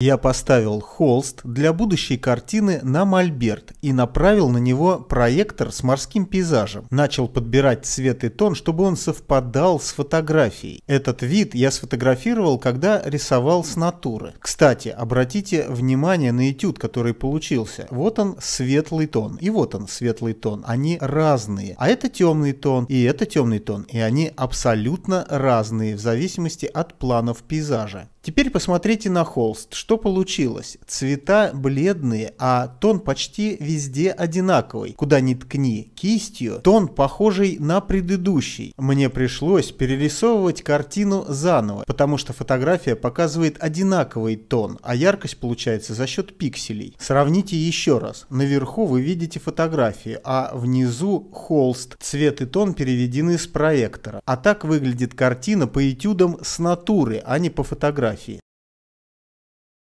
Я поставил холст для будущей картины на мольберт и направил на него проектор с морским пейзажем. Начал подбирать цвет и тон, чтобы он совпадал с фотографией. Этот вид я сфотографировал, когда рисовал с натуры. Кстати, обратите внимание на этюд, который получился. Вот он светлый тон и вот он светлый тон. Они разные. А это темный тон и это темный тон. И они абсолютно разные в зависимости от планов пейзажа. Теперь посмотрите на холст. Что получилось? Цвета бледные, а тон почти везде одинаковый. Куда ни ткни кистью, тон похожий на предыдущий. Мне пришлось перерисовывать картину заново, потому что фотография показывает одинаковый тон, а яркость получается за счет пикселей. Сравните еще раз. Наверху вы видите фотографии, а внизу холст. Цвет и тон переведены с проектора. А так выглядит картина по этюдам с натуры, а не по фотографии фотографии.